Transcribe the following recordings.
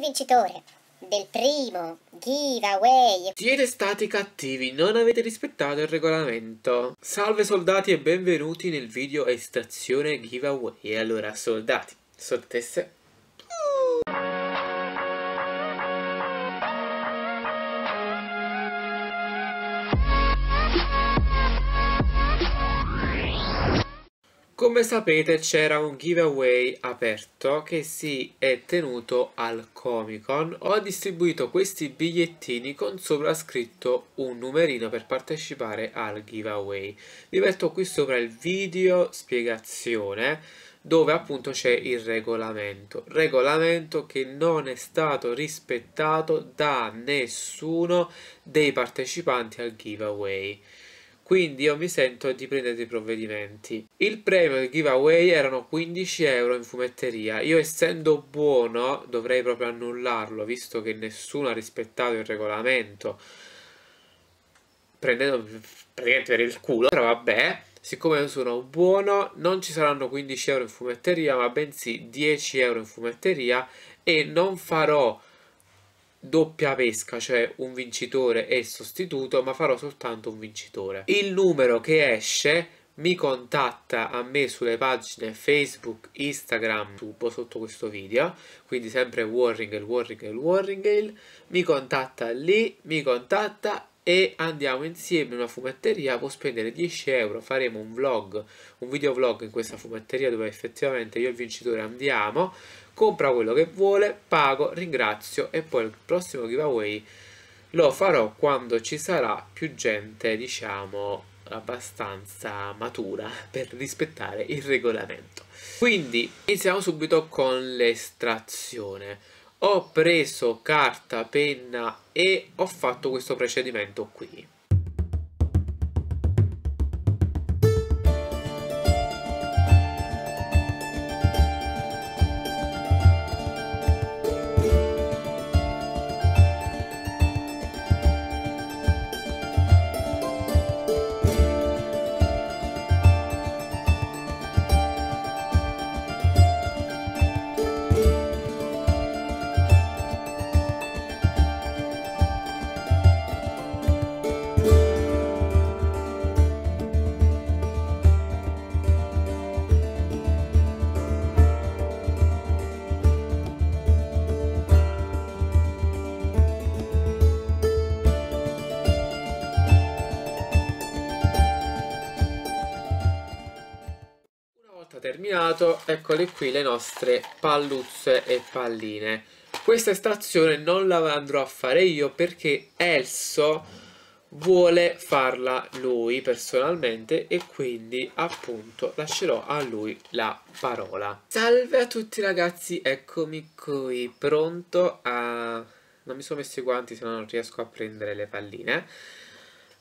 vincitore del primo giveaway. Siete stati cattivi, non avete rispettato il regolamento. Salve soldati e benvenuti nel video estrazione giveaway. E allora soldati, sottesse Come sapete c'era un giveaway aperto che si è tenuto al Comic Con. Ho distribuito questi bigliettini con sopra scritto un numerino per partecipare al giveaway. Vi metto qui sopra il video spiegazione dove appunto c'è il regolamento. Regolamento che non è stato rispettato da nessuno dei partecipanti al giveaway quindi io mi sento di prendere dei provvedimenti. Il premio del giveaway erano 15 euro in fumetteria, io essendo buono dovrei proprio annullarlo visto che nessuno ha rispettato il regolamento, prendendo praticamente per il culo, però vabbè. Siccome sono buono non ci saranno 15 euro in fumetteria ma bensì 10 euro in fumetteria e non farò doppia pesca, cioè un vincitore e sostituto, ma farò soltanto un vincitore. Il numero che esce mi contatta a me sulle pagine Facebook, Instagram, YouTube sotto questo video, quindi sempre Warringale, Warringale, Warringale, mi contatta lì, mi contatta e andiamo insieme in una fumetteria, può spendere 10 euro, faremo un vlog, un video vlog in questa fumetteria dove effettivamente io e il vincitore andiamo, compra quello che vuole, pago, ringrazio e poi il prossimo giveaway lo farò quando ci sarà più gente, diciamo, abbastanza matura per rispettare il regolamento. Quindi iniziamo subito con l'estrazione ho preso carta, penna e ho fatto questo procedimento qui. fatta terminato eccole qui le nostre palluzze e palline questa stazione non la andrò a fare io perché Elso vuole farla lui personalmente e quindi appunto lascerò a lui la parola salve a tutti ragazzi eccomi qui pronto a non mi sono messo i guanti se no non riesco a prendere le palline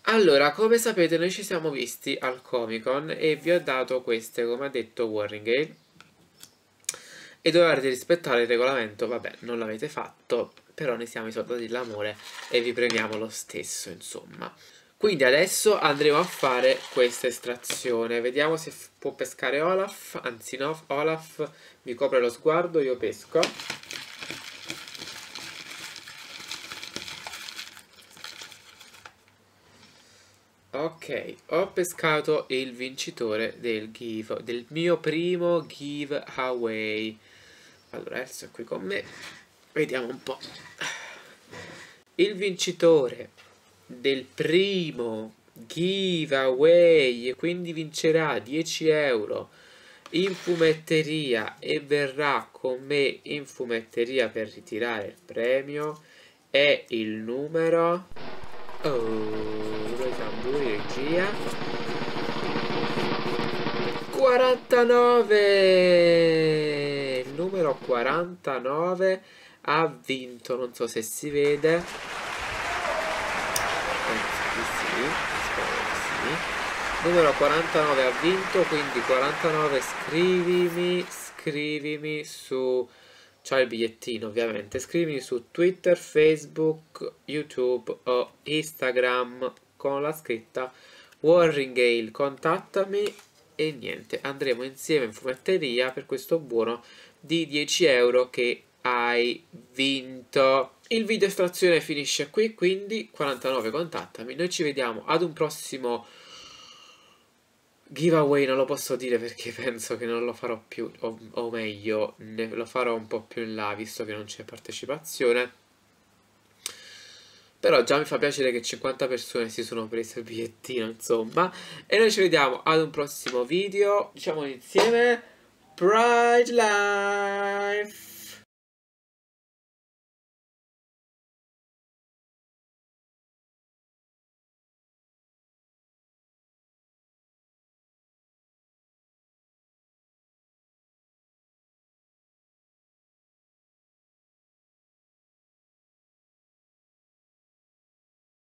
allora, come sapete noi ci siamo visti al Comic Con e vi ho dato queste, come ha detto Warringale e dovete rispettare il regolamento, vabbè, non l'avete fatto, però ne siamo i soldati dell'amore e vi premiamo lo stesso, insomma. Quindi adesso andremo a fare questa estrazione. Vediamo se può pescare Olaf. Anzi no, Olaf mi copre lo sguardo, io pesco. Ok, ho pescato il vincitore del give, del mio primo giveaway. Allora, adesso è qui con me. Vediamo un po'. Il vincitore del primo giveaway, e quindi vincerà 10 euro in fumetteria e verrà con me in fumetteria per ritirare il premio, è il numero... Oh energia 49 il numero 49 ha vinto non so se si vede penso eh, di sì spero di sì numero 49 ha vinto quindi 49 scrivimi scrivimi su c'ho il bigliettino ovviamente scrivimi su Twitter, Facebook, YouTube o Instagram con la scritta Warringale, contattami e niente, andremo insieme in fumetteria per questo buono di 10 euro che hai vinto. Il video estrazione finisce qui, quindi 49 contattami. Noi ci vediamo ad un prossimo giveaway, non lo posso dire perché penso che non lo farò più, o, o meglio, lo farò un po' più in là, visto che non c'è partecipazione. Però già mi fa piacere che 50 persone si sono prese il bigliettino, insomma. E noi ci vediamo ad un prossimo video. Diciamo insieme, Pride Life!